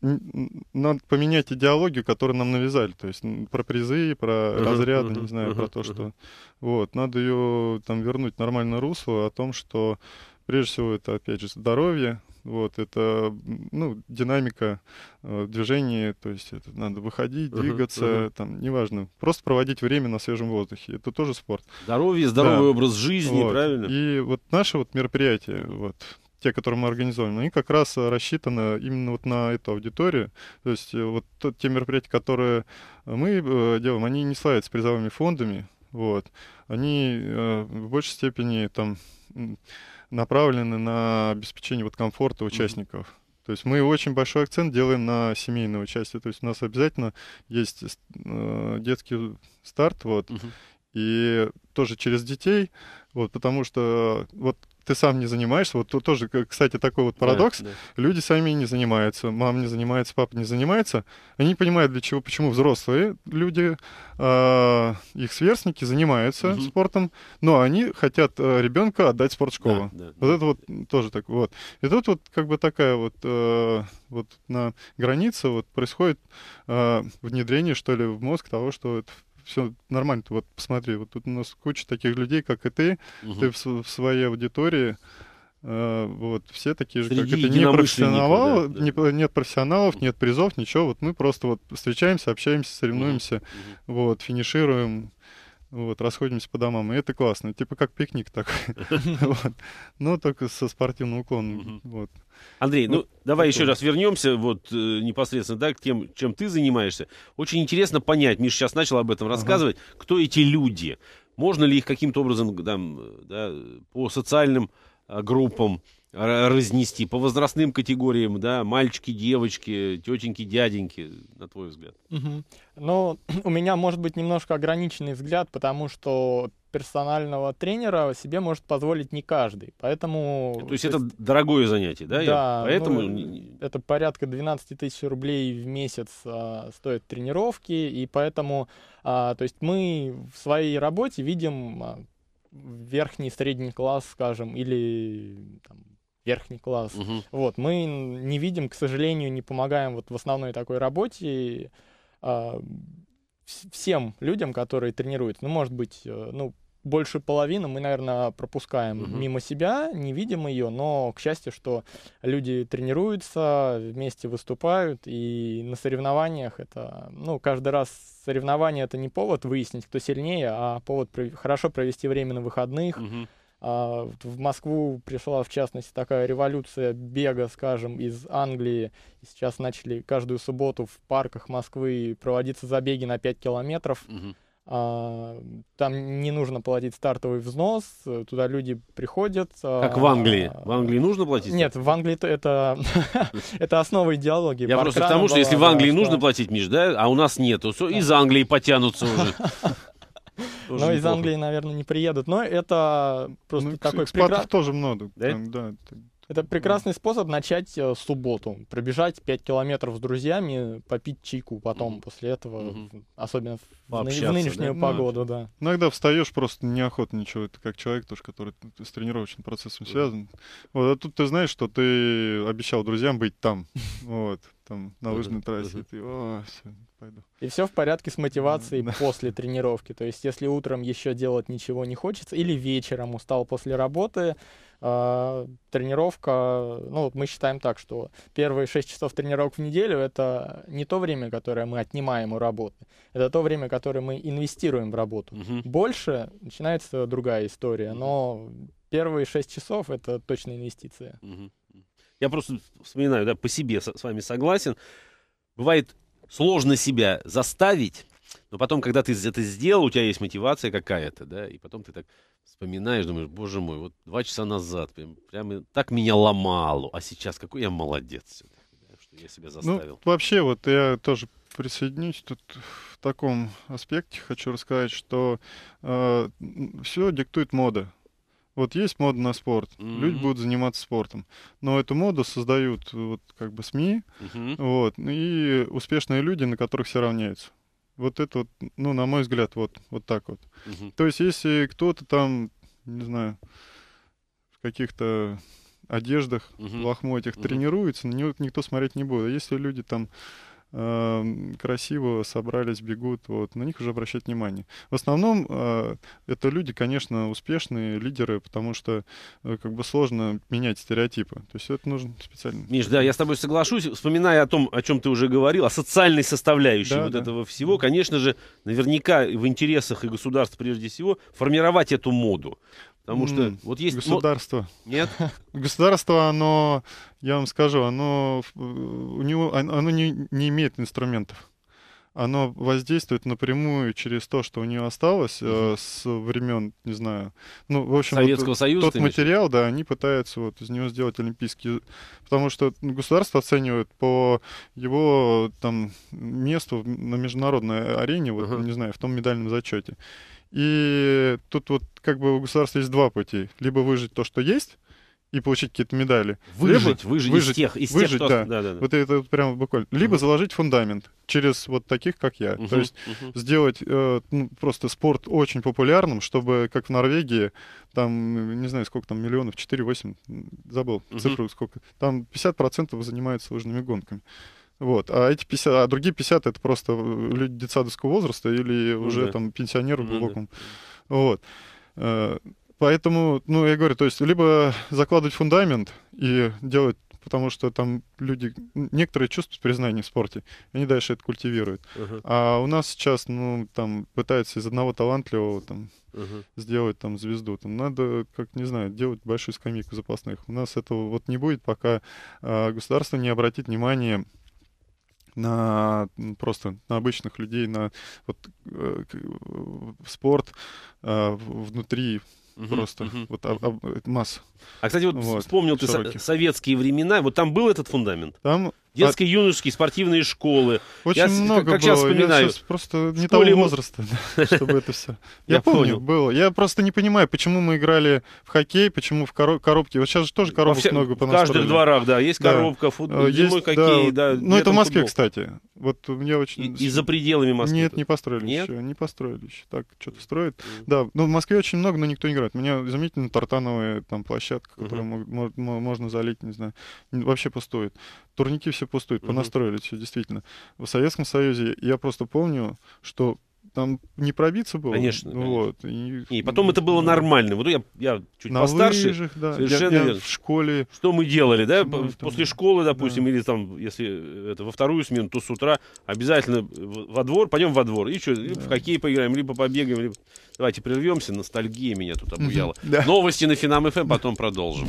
надо поменять идеологию, которую нам навязали. То есть про призы, про uh-huh, разряды, uh-huh, не знаю, uh-huh, про то, uh-huh. что... Вот, надо ее там вернуть в нормальное русло о том, что прежде всего это, опять же, здоровье, вот, это, ну, динамика э, движения, то есть это надо выходить, uh-huh, двигаться, uh-huh. там, неважно. Просто проводить время на свежем воздухе. Это тоже спорт. Здоровье, здоровый да. образ жизни, вот. правильно? И вот наши вот мероприятия, вот, те, которые мы организуем, они как раз рассчитаны именно вот на эту аудиторию. То есть э, вот те мероприятия, которые мы э, делаем, они не славятся призовыми фондами, вот. Они э, в большей степени там направлены на обеспечение вот комфорта участников. Mm-hmm. То есть мы очень большой акцент делаем на семейное участие. То есть у нас обязательно есть э, детский старт, вот, угу. Uh и тоже через детей, вот, потому что э, вот ты сам не занимаешься. Вот тут тоже, кстати, такой вот парадокс. Да, да. Люди сами не занимаются, мама не занимается, папа не занимается. Они не понимают, для чего, почему взрослые люди, э, их сверстники занимаются угу. спортом, но они хотят э, ребенка отдать спортшколу. Да, да, вот да. это вот тоже так. Вот. И тут вот как бы такая вот, э, вот на границе вот происходит э, внедрение, что ли, в мозг того, что это в все нормально. вот посмотри, вот тут у нас куча таких людей, как и ты, угу. ты в, в своей аудитории. Э, вот, все такие же, Среди как это, не профессионал, да, не, нет профессионалов, нет призов, ничего, вот мы просто вот встречаемся, общаемся, соревнуемся, угу. вот, финишируем, вот, расходимся по домам, и это классно, типа как пикник такой, вот, но только со спортивным уклоном, вот. Андрей, ну, ну давай еще раз вернемся вот э, непосредственно, да, к тем, чем ты занимаешься. Очень интересно понять, Миша сейчас начал об этом рассказывать, ага. кто эти люди, можно ли их каким-то образом там, да, по социальным а, группам разнести, по возрастным категориям, да, мальчики, девочки, тетеньки, дяденьки, на твой взгляд? Угу. Ну, у меня может быть немножко ограниченный взгляд, потому что персонального тренера себе может позволить не каждый. Поэтому... То есть, то это есть... дорогое занятие, да? Да. Поэтому... Ну, это порядка 12 тысяч рублей в месяц а, стоят тренировки, и поэтому а, то есть мы в своей работе видим а, верхний, средний класс, скажем, или там, верхний класс. Угу. Вот, мы не видим, к сожалению, не помогаем вот в основной такой работе. А, всем людям, которые тренируют, ну, может быть, э, ну, больше половины мы, наверное, пропускаем угу. мимо себя, не видим ее, но, к счастью, что люди тренируются, вместе выступают, и на соревнованиях это, ну, каждый раз соревнования это не повод выяснить, кто сильнее, а повод хорошо провести время на выходных, угу а, в Москву пришла, в частности, такая революция бега, скажем, из Англии. сейчас начали каждую субботу в парках Москвы проводиться забеги на 5 километров. А, там не нужно платить стартовый взнос, туда люди приходят. А, как в Англии? В Англии нужно платить? Нет, в Англии это, это основа идеологии. Я просто к тому, что если в Англии нужно платить, Миш, да, а у нас нет, то из Англии потянутся уже. Тоже но неплохо. из Англии, наверное, не приедут. Но это просто ну, такой... Экспатов тоже много. Да? Там, да, это... Это прекрасный способ начать э, субботу. Пробежать 5 километров с друзьями, попить чайку потом mm после этого, mm-hmm. особенно в, в нынешнюю да? погоду, ну, да. Иногда встаешь просто неохотно ничего. это как человек тоже, который с тренировочным процессом связан. Вот, а тут ты знаешь, что ты обещал друзьям быть там. Вот там на лыжной трассе, и ты, о, все, пойду. И все в порядке с мотивацией после тренировки. То есть, если утром еще делать ничего не хочется, или вечером устал после работы, а, тренировка, ну мы считаем так, что первые 6 часов тренировок в неделю это не то время, которое мы отнимаем у работы, это то время, которое мы инвестируем в работу. Больше начинается другая история, но первые 6 часов это точно инвестиция я просто вспоминаю, да, по себе с вами согласен. Бывает сложно себя заставить, но потом, когда ты это сделал, у тебя есть мотивация какая-то, да, и потом ты так вспоминаешь, думаешь, боже мой, вот два часа назад прям, прям так меня ломало, а сейчас какой я молодец, что я себя ну, заставил. Ну, вообще, вот я тоже присоединюсь тут в таком аспекте, хочу рассказать, что э, все диктует мода. Вот есть мода на спорт, mm-hmm. люди будут заниматься спортом, но эту моду создают э, вот как бы СМИ, mm-hmm. вот и успешные люди, на которых все равняются. Вот это вот, ну на мой взгляд, вот вот так вот. Mm-hmm. То есть если кто-то там, не знаю, в каких-то одеждах, mm-hmm. лохмотьях mm-hmm. тренируется, на него никто смотреть не будет. А если люди там Эм, красиво собрались, бегут, вот, на них уже обращать внимание. В основном э, это люди, конечно, успешные, лидеры, потому что э, как бы сложно менять стереотипы. То есть это нужно специально. Миш, да, я с тобой соглашусь. Вспоминая о том, о чем ты уже говорил, о социальной составляющей да, вот да. этого всего, конечно же, наверняка в интересах и государств прежде всего формировать эту моду. Потому что mm, вот есть... Ну, государство. Но... Нет? Государство, оно, я вам скажу, оно, э, у него, оно не, не имеет инструментов. Оно воздействует напрямую через то, что у нее осталось угу. э, с времен, не знаю, ну, в общем, Советского вот, Союза. Тот материал, имеешь? да, они пытаются вот из него сделать олимпийский, потому что государство оценивает по его там месту на международной арене, вот, угу. не знаю, в том медальном зачете. И тут вот как бы у государства есть два пути. Либо выжить то, что есть, и получить какие-то медали. Выжить, либо, выжить, выжить из тех, из выжить, тех, кто... да. Да, да, да. Вот это вот прямо буквально. Либо угу. заложить фундамент через вот таких, как я. Угу, То есть угу. сделать э, ну, просто спорт очень популярным, чтобы, как в Норвегии, там, не знаю, сколько там, миллионов, 4-8, забыл угу. цифру сколько, там 50% занимаются лыжными гонками. Вот. А эти 50, а другие 50 это просто э, люди детсадовского возраста или ну уже да. там пенсионеры ну глубоком. Да. Вот. Э, поэтому, ну, я говорю, то есть либо закладывать фундамент и делать потому что там люди, некоторые чувствуют признание в спорте, они дальше это культивируют. Uh-huh. А у нас сейчас, ну, там, пытаются из одного талантливого там uh-huh. сделать там звезду. Там надо, как не знаю, делать большую скамейку запасных. У нас этого вот не будет, пока э, государство не обратит внимание на просто на обычных людей, на вот, э, спорт э, внутри угу, просто угу, вот об, а, об, а, э, масса. А кстати, вот, вот вспомнил широкий. ты советские времена, вот там был этот фундамент? Там детские, юношеские, спортивные школы. Очень я, много как, как было. Сейчас вспоминаю. Я просто не школе... того возраста, чтобы это все. Я помню, было. Я просто не понимаю, почему мы играли в хоккей, почему в коробке. Вот сейчас же тоже коробок много по В каждых дворах, да, есть коробка, э, футбол, зимой хоккей, да. Ну, это в Москве, кстати. Вот меня очень... И за пределами Москвы? Нет, не построили еще, не построили еще. Так, что-то строят. Да, ну в Москве очень много, но никто не играет. У меня замечательно тартановая там площадка, которую можно залить, не знаю. Вообще пустует. Турники все пустуют, понастроили все, действительно. В Советском Союзе я просто помню, что там не пробиться было. Конечно. Вот. конечно. И, и потом это было ну, нормально. Вот я, я чуть на постарше. Лыжах, да. Совершенно я, я в школе. Что мы делали, да? Ну, после школы, допустим, да. или там, если это во вторую смену, то с утра обязательно во двор, пойдем во двор. И что, да. в хоккей поиграем, либо побегаем, либо... Давайте прервемся, ностальгия меня тут обуяла. Да. Новости на Финам-ФМ, эм, потом продолжим.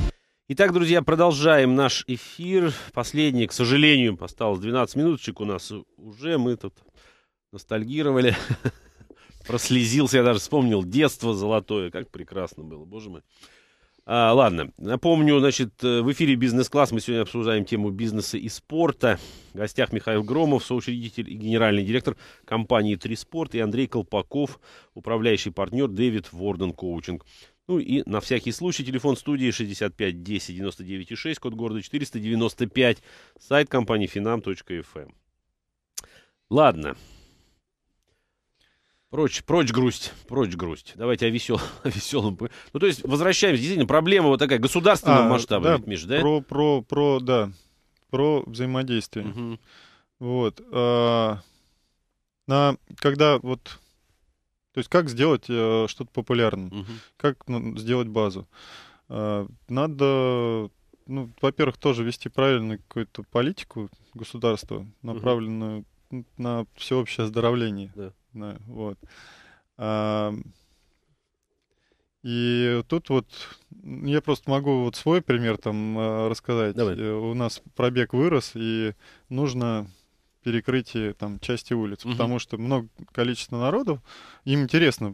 Итак, друзья, продолжаем наш эфир. Последний, к сожалению, осталось 12 минуточек у нас уже. Мы тут ностальгировали. Прослезился, я даже вспомнил детство золотое. Как прекрасно было, боже мой. А, ладно, напомню, значит, э, в эфире «Бизнес-класс» мы сегодня обсуждаем тему бизнеса и спорта. В гостях Михаил Громов, соучредитель и генеральный директор компании «Три спорт» и Андрей Колпаков, управляющий партнер «Дэвид Ворден Коучинг». Ну и на всякий случай телефон студии 65 10 99 6, код города 495, сайт компании finam.fm. Эм. Ладно. Прочь, прочь грусть, прочь грусть. Давайте о веселом. О веселом. Ну, то есть, возвращаемся. Действительно, проблема вот такая государственного а, масштаба, да, Миш, да? Про, про, про, да, про взаимодействие. Угу. Вот. А, на, когда вот то есть как сделать э, что-то популярным, угу. как ну, сделать базу. Э, надо, ну, во-первых, тоже вести правильную какую-то политику государства, направленную угу. на всеобщее оздоровление. Да. Да, вот. А, и тут вот ну, я просто могу вот свой пример там э, рассказать. Давай. Э, у нас пробег вырос, и нужно перекрытии там части улиц, угу. потому что много количество народу, им интересно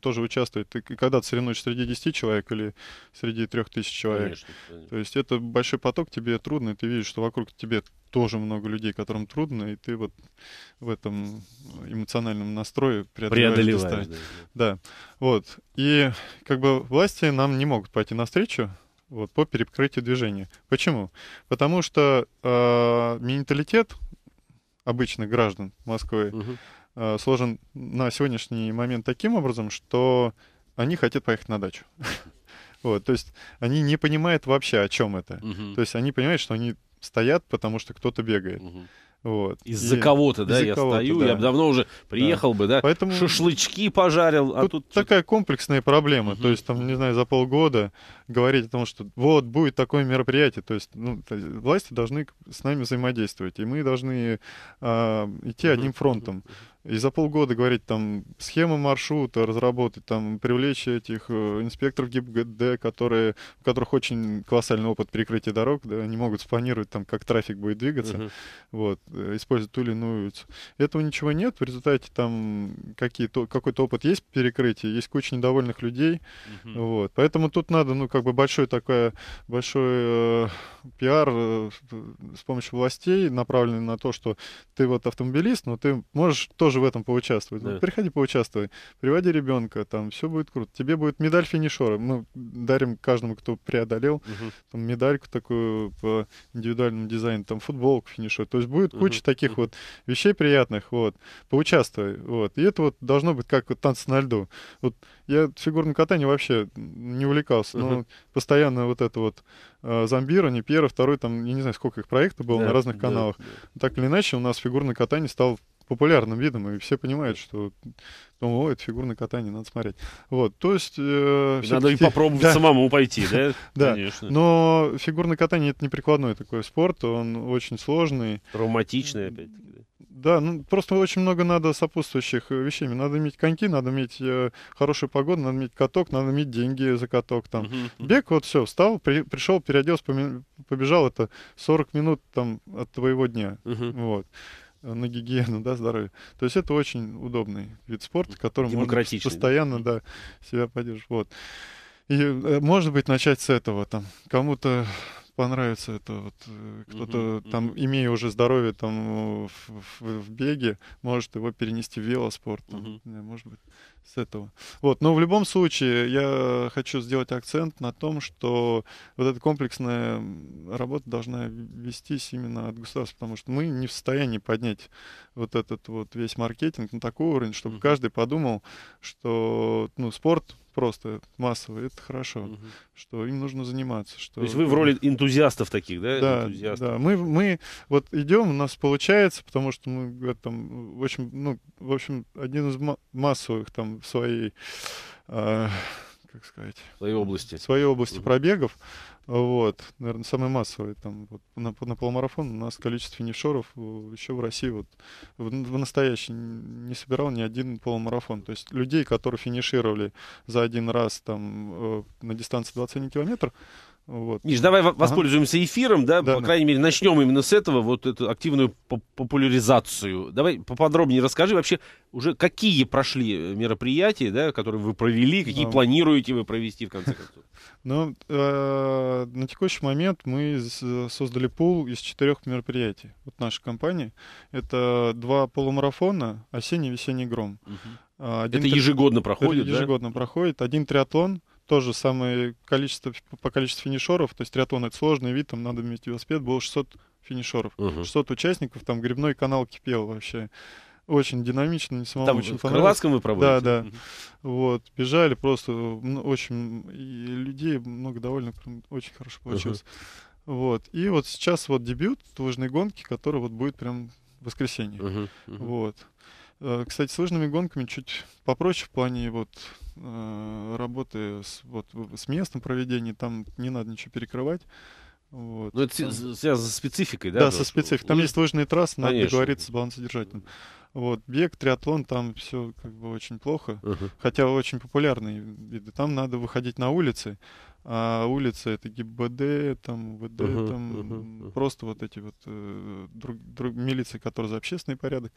тоже участвовать. И когда ты соревнуешься среди 10 человек или среди 3000 человек, конечно, конечно. то есть это большой поток, тебе трудно, и ты видишь, что вокруг тебе тоже много людей, которым трудно, и ты вот в этом эмоциональном настрое преодолеваешь. преодолеваешь да, да. да, вот. И как бы власти нам не могут пойти навстречу, вот, по перекрытию движения. Почему? Потому что э, менталитет обычных граждан Москвы, угу. сложен на сегодняшний момент таким образом, что они хотят поехать на дачу. Вот, то есть они не понимают вообще, о чем это. Угу. То есть они понимают, что они стоят, потому что кто-то бегает. Угу. Вот. Из-за кого-то, да, из я кого стою, да. я бы давно уже приехал да. бы, да, Поэтому шашлычки пожарил. Тут, а тут такая комплексная проблема, угу. то есть там, не знаю, за полгода говорить о том, что вот будет такое мероприятие, то есть, ну, власти должны с нами взаимодействовать, и мы должны э, идти угу. одним фронтом. Угу. И за полгода говорить там схемы маршрута, разработать там, привлечь этих э, инспекторов ГИБДД, которые, у которых очень колоссальный опыт перекрытия дорог, да, они могут спланировать там, как трафик будет двигаться, uh-huh. вот, э, использовать ту или иную Этого ничего нет, в результате там какие-то, какой-то опыт есть перекрытие, есть куча недовольных людей, uh-huh. вот, поэтому тут надо, ну, как бы большой такой, большой э, пиар э, с помощью властей, направленный на то, что ты вот автомобилист, но ты можешь тоже тоже в этом поучаствовать. Да. Ну, приходи, поучаствуй. Приводи ребенка, там все будет круто. Тебе будет медаль финишера. Мы дарим каждому, кто преодолел, угу. там медальку такую по индивидуальному дизайну, там футболку финишера. То есть будет куча угу. таких угу. вот вещей приятных, вот. Поучаствуй, вот. И это вот должно быть как вот танцы на льду. Вот я фигурным катанием вообще не увлекался, но угу. постоянно вот это вот э, зомбирование, первый, второй, там, я не знаю, сколько их проектов было да, на разных каналах. Да, да. Так или иначе, у нас фигурное катание стало популярным видом, и все понимают, что ну, о, это фигурное катание, надо смотреть. Вот, то есть... Э, надо и попробовать да. самому пойти, да? да, конечно. Но фигурное катание — это не прикладной такой спорт, он очень сложный. Травматичный, опять-таки, да? ну просто очень много надо сопутствующих э, вещей. Надо иметь коньки, надо иметь э, хорошую погоду, надо иметь каток, надо иметь деньги за каток там. Uh-huh. Бег, вот все, встал, при, пришел, переоделся, побежал, это 40 минут там от твоего дня. Uh-huh. Вот. Э, на гигиену, да, здоровье. То есть это очень удобный вид спорта, которым можно постоянно, да, себя поддерживать. Вот. И э, может быть начать с этого там. Кому-то понравится это вот э, кто-то uh-huh, uh-huh. там имея уже здоровье там в, в, в беге может его перенести в велоспорт там, uh-huh. может быть с этого. Вот, но в любом случае я хочу сделать акцент на том, что вот эта комплексная работа должна вестись именно от государства, потому что мы не в состоянии поднять вот этот вот весь маркетинг на такой уровень, чтобы каждый подумал, что ну спорт просто массово, это хорошо, угу. что им нужно заниматься. Что... То есть вы в роли энтузиастов таких, да? Да, энтузиастов. да. Мы, мы вот идем, у нас получается, потому что мы говорят, в общем ну, в общем, один из массовых там своей э, как сказать... Своей области. Своей области угу. пробегов. Вот, наверное, самый массовый. Там, вот, на, на полумарафон у нас количество финишеров э, еще в России вот, в, в настоящий не собирал ни один полумарафон. То есть людей, которые финишировали за один раз там, э, на дистанции 21 километр, вот. Миш, давай воспользуемся эфиром, да, да по да. крайней мере, начнем именно с этого, вот эту активную популяризацию. Давай поподробнее расскажи вообще уже, какие прошли э, мероприятия, да, которые вы провели, какие да. планируете вы провести в конце концов? Ну, э, на текущий момент мы создали пул из четырех мероприятий. Вот нашей компания. Это два полумарафона «Осенний-весенний гром». А, это ежегодно проходит, да? Ежегодно проходит. Один триатлон — тоже самое количество по количеству финишеров, то есть триатлон это сложный вид, там надо иметь велосипед, было 600 финишеров, угу. 600 участников, там грибной канал кипел вообще. Очень динамично, не самому там очень в Крылатском вы пробовали? Да, да. Вот, бежали просто, очень и людей много довольно, очень хорошо получилось. Угу. Вот, и вот сейчас вот дебют лыжной гонки, который вот будет прям в воскресенье. Угу, угу. Вот. Э, кстати, с лыжными гонками чуть попроще в плане вот э, работы с, вот, с местом проведения, там не надо ничего перекрывать. Вот. Ну, это э, связано со спецификой, да? Да, со спецификой. Там Лы... есть лыжные трассы, надо Конечно. договориться с балансодержателем. Вот, бег, триатлон, там все как бы очень плохо, uh-huh. хотя очень популярные виды. Там надо выходить на улицы, а улица это ГИБД, там ВД, uh-huh, там uh-huh, просто вот эти вот э, друг, друг, милиции, которые за общественный порядок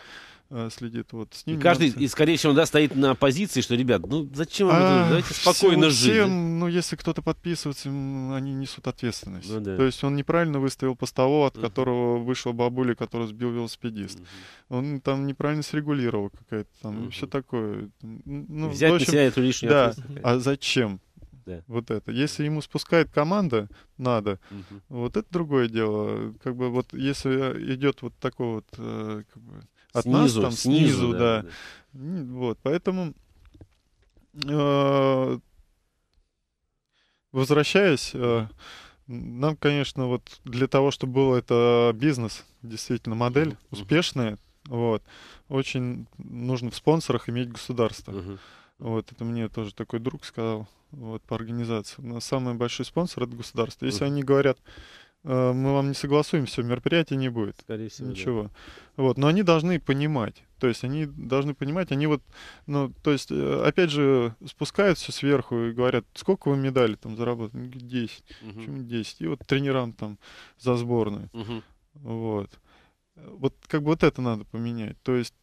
э, следит, вот с ними. И каждый, и скорее всего, да, стоит на позиции, что, ребят, ну зачем вам а, это? Давайте спокойно всем, жить. Всем, ну если кто-то подписывается, они несут ответственность. Ну, да. То есть он неправильно выставил постового, от uh-huh. которого вышла бабуля, который сбил велосипедист. Uh-huh. Он там неправильно срегулировал какая-то там uh-huh. все такое. Ну, Взять общем, на себя эту лишнюю да. ответственность. А зачем? да. Вот это. Если ему спускает команда, надо. Угу. Вот это другое дело. Как бы вот если э, идет вот такой вот э, как бы, от снизу, нас там снизу, снизу да, да. да. Вот, поэтому э, возвращаясь. Э, нам, конечно, вот для того, чтобы был это бизнес, действительно модель успешная, вот очень нужно в спонсорах иметь государство. Uh-huh. Вот, это мне тоже такой друг сказал вот, по организации. У нас самый большой спонсор — это государство. Если они говорят, э, мы вам не согласуем, все, мероприятия не будет. Скорее всего, Ничего. Да. Вот, но они должны понимать. То есть они должны понимать, они вот, ну, то есть, э, опять же, спускают все сверху и говорят, сколько вы медалей там заработали? 10. Угу. Почему 10? И вот тренерам там за сборную. Угу. Вот. Э, вот как бы вот это надо поменять. То есть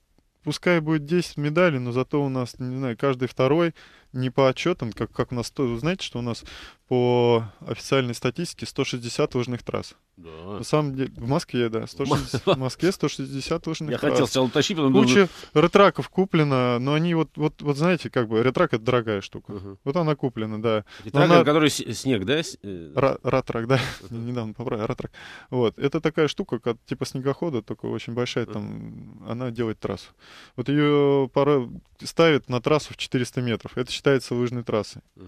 пускай будет 10 медалей, но зато у нас, не знаю, каждый второй не по отчетам, как, как у нас, вы знаете, что у нас по официальной статистике 160 лыжных трасс. Да. На самом деле, в Москве, да, 160, в Москве 160 лыжных Я трасс. хотел сначала уточнить, потом... Куча ретраков куплено, но они вот, вот, вот знаете, как бы, ретрак — это дорогая штука. Угу. Вот она куплена, да. Ретрак, она... который снег, да? Э, ратрак, да, недавно поправил, ратрак. Вот, это такая штука, как, типа снегохода, только очень большая, там, она делает трассу. Вот ее порой ставят на трассу в 400 метров. Это считается лыжной трассой. Угу.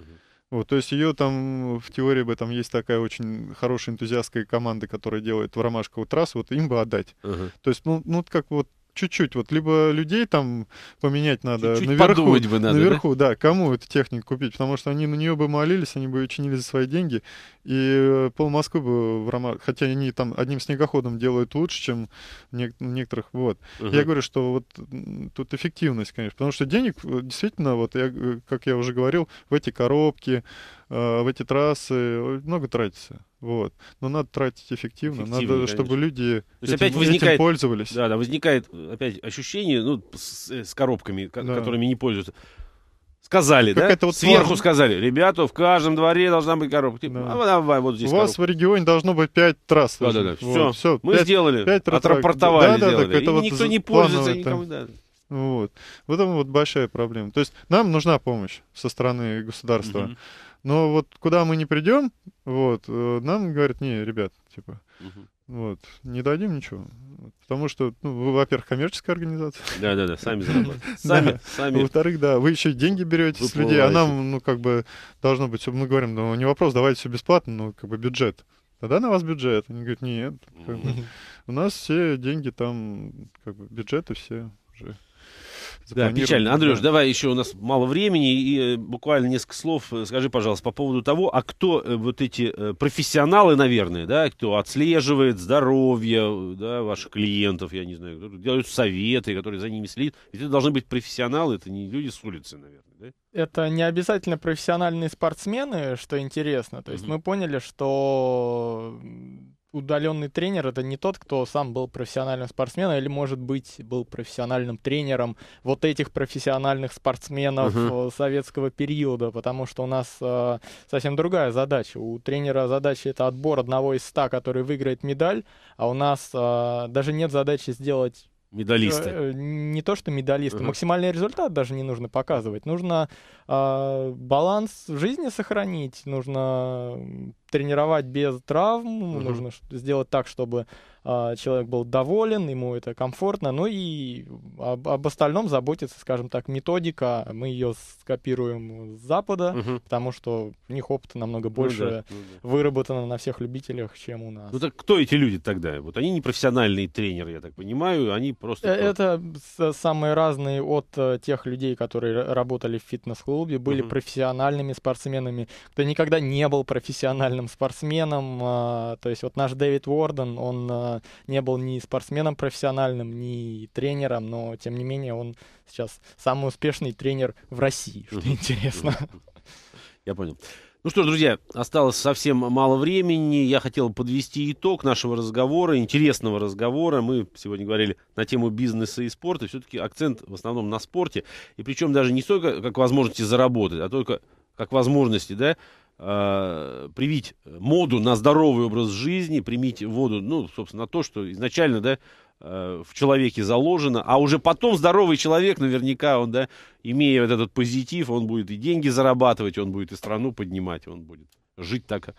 Вот, то есть ее там в теории бы там есть такая очень хорошая энтузиастская команда, которая делает в Ромашкову трассу, вот им бы отдать. uh То есть, ну, ну как вот чуть-чуть, вот либо людей там поменять надо чуть-чуть наверху, бы надо, наверху, да? да, кому эту технику купить, потому что они на нее бы молились, они бы ее чинили за свои деньги, и э, пол Москвы бы в роман, хотя они там одним снегоходом делают лучше, чем не, некоторых, вот. Угу. Я говорю, что вот тут эффективность, конечно, потому что денег э, действительно, вот я, э, как я уже говорил, в эти коробки, а, в эти трассы, много тратится. Вот. Но надо тратить эффективно, надо, э, конечно. чтобы люди То есть этим, опять возникает, этим пользовались. Да, да, возникает опять ощущение, ну, с, э, с коробками, да. которыми не пользуются. Сказали, как да? Это вот Сверху твор... сказали, ребята, в каждом дворе должна быть коробка. Типа, да. а, давай, вот здесь У коробка. вас в регионе должно быть 5 трасс. Да, да, да. Вот, все, все, мы 5, сделали, 5 трасс. отрапортовали, да, да, сделали. и вот никто не пользуется, никому, да. Вот. Вот там вот большая проблема. То есть нам нужна помощь со стороны государства. Угу. Но вот куда мы не придем, вот, э, нам говорят, не, ребят, типа, угу. вот, не дадим ничего. Потому что, ну, вы, во-первых, коммерческая организация. Да, да, да, сами заработали Сами, Во-вторых, да, вы еще деньги берете с людей, а нам, ну, как бы, должно быть, мы говорим, ну, не вопрос, давайте все бесплатно, но как бы бюджет. Тогда на вас бюджет. Они говорят, нет, у нас все деньги там, как бы, бюджеты все уже. Да, печально. Андрюш, да. давай еще у нас мало времени, и э, буквально несколько слов э, скажи, пожалуйста, по поводу того, а кто э, вот эти профессионалы, наверное, да, кто отслеживает здоровье да, ваших клиентов, я не знаю, делают советы, которые за ними следят. Ведь это должны быть профессионалы, это не люди с улицы, наверное, да? Это не обязательно профессиональные спортсмены, что интересно. То есть угу. мы поняли, что удаленный тренер это не тот, кто сам был профессиональным спортсменом или, может быть, был профессиональным тренером вот этих профессиональных спортсменов uh-huh. советского периода, потому что у нас э, совсем другая задача. У тренера задача это отбор одного из ста, который выиграет медаль, а у нас э, даже нет задачи сделать Медалисты. Э, не то, что медалисты. Угу. Максимальный результат даже не нужно показывать. Нужно э, баланс в жизни сохранить, нужно тренировать без травм, угу. нужно сделать так, чтобы а, человек был доволен, ему это комфортно, ну и об, об остальном заботится, скажем так, методика, мы ее скопируем с Запада, угу. потому что у них опыта намного ну больше ну, да, ну, да. выработано на всех любителях, чем у нас. Ну так кто эти люди тогда? Вот они не профессиональные тренеры, я так понимаю, они просто... Э, это самые разные от э, тех людей, которые работали в фитнес-клубе, были угу. профессиональными спортсменами, кто никогда не был профессиональным спортсменом, а, то есть вот наш Дэвид Уорден, он а, не был ни спортсменом профессиональным, ни тренером, но тем не менее он сейчас самый успешный тренер в России, что интересно. Я понял. Ну что ж, друзья, осталось совсем мало времени. Я хотел подвести итог нашего разговора, интересного разговора. Мы сегодня говорили на тему бизнеса и спорта. Все-таки акцент в основном на спорте. И причем даже не столько как возможности заработать, а только как возможности, да, э, привить моду на здоровый образ жизни, примить воду, ну, собственно, то, что изначально, да, э, в человеке заложено, а уже потом здоровый человек, наверняка, он, да, имея вот этот позитив, он будет и деньги зарабатывать, он будет и страну поднимать, он будет жить так,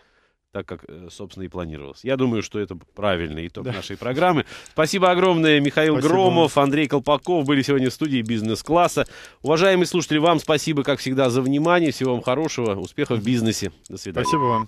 так, как, э, собственно, и планировалось. Я думаю, что это правильный итог да. нашей программы. Спасибо огромное, Михаил спасибо. Громов, Андрей Колпаков были сегодня в студии бизнес-класса. Уважаемые слушатели, вам спасибо, как всегда, за внимание. Всего вам хорошего, успехов в бизнесе. До свидания. Спасибо вам.